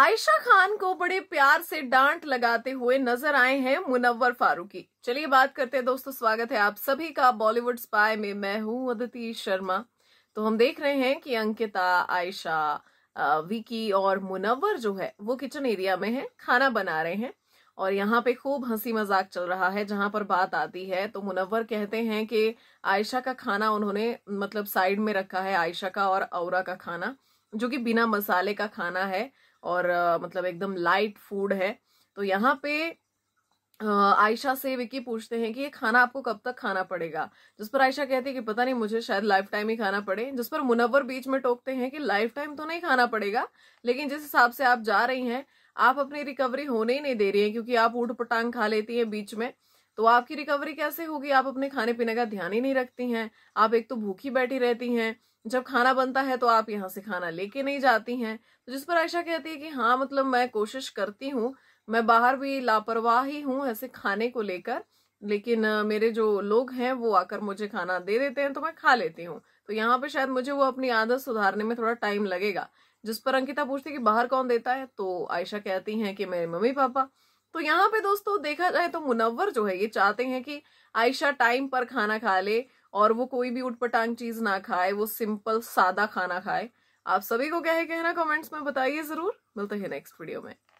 आयशा खान को बड़े प्यार से डांट लगाते हुए नजर आए हैं मुनव्वर फारूकी चलिए बात करते हैं दोस्तों स्वागत है आप सभी का बॉलीवुड स्पाई में मैं हूं अदिति शर्मा तो हम देख रहे हैं कि अंकिता आयशा विकी और मुनव्वर जो है वो किचन एरिया में है खाना बना रहे हैं और यहाँ पे खूब हंसी मजाक चल रहा है जहां पर बात आती है तो मुनव्वर कहते हैं कि आयशा का खाना उन्होंने मतलब साइड में रखा है आयशा का और औरा का खाना जो कि बिना मसाले का खाना है और आ, मतलब एकदम लाइट फूड है तो यहाँ पे आयशा से विकी पूछते हैं कि ये खाना आपको कब तक खाना पड़ेगा जिस पर आयशा कहती है कि पता नहीं मुझे शायद लाइफ टाइम ही खाना पड़े जिस पर मुनवर बीच में टोकते हैं कि लाइफ टाइम तो नहीं खाना पड़ेगा लेकिन जिस हिसाब से आप जा रही हैं आप अपनी रिकवरी होने ही नहीं दे रही हैं क्योंकि आप ऊट पटांग खा लेती हैं बीच में तो आपकी रिकवरी कैसे होगी आप अपने खाने पीने का ध्यान ही नहीं रखती हैं आप एक तो भूखी बैठी रहती हैं जब खाना बनता है तो आप यहाँ से खाना लेके नहीं जाती हैं तो जिस पर आयशा कहती है कि हाँ मतलब मैं कोशिश करती हूँ मैं बाहर भी लापरवाह ही हूँ ऐसे खाने को लेकर लेकिन मेरे जो लोग हैं वो आकर मुझे खाना दे देते हैं तो मैं खा लेती हूँ तो यहाँ पे शायद मुझे वो अपनी आदत सुधारने में थोड़ा टाइम लगेगा जिस पर अंकिता पूछती है कि बाहर कौन देता है तो आयशा कहती हैं कि मेरे मम्मी पापा तो यहाँ पे दोस्तों देखा जाए तो मुनव्वर जो है ये चाहते हैं कि आयशा टाइम पर खाना खा ले और वो कोई भी उटपटांग चीज ना खाए वो सिंपल सादा खाना खाए आप सभी को क्या है कहना कमेंट्स में बताइए जरूर मिलते हैं नेक्स्ट वीडियो में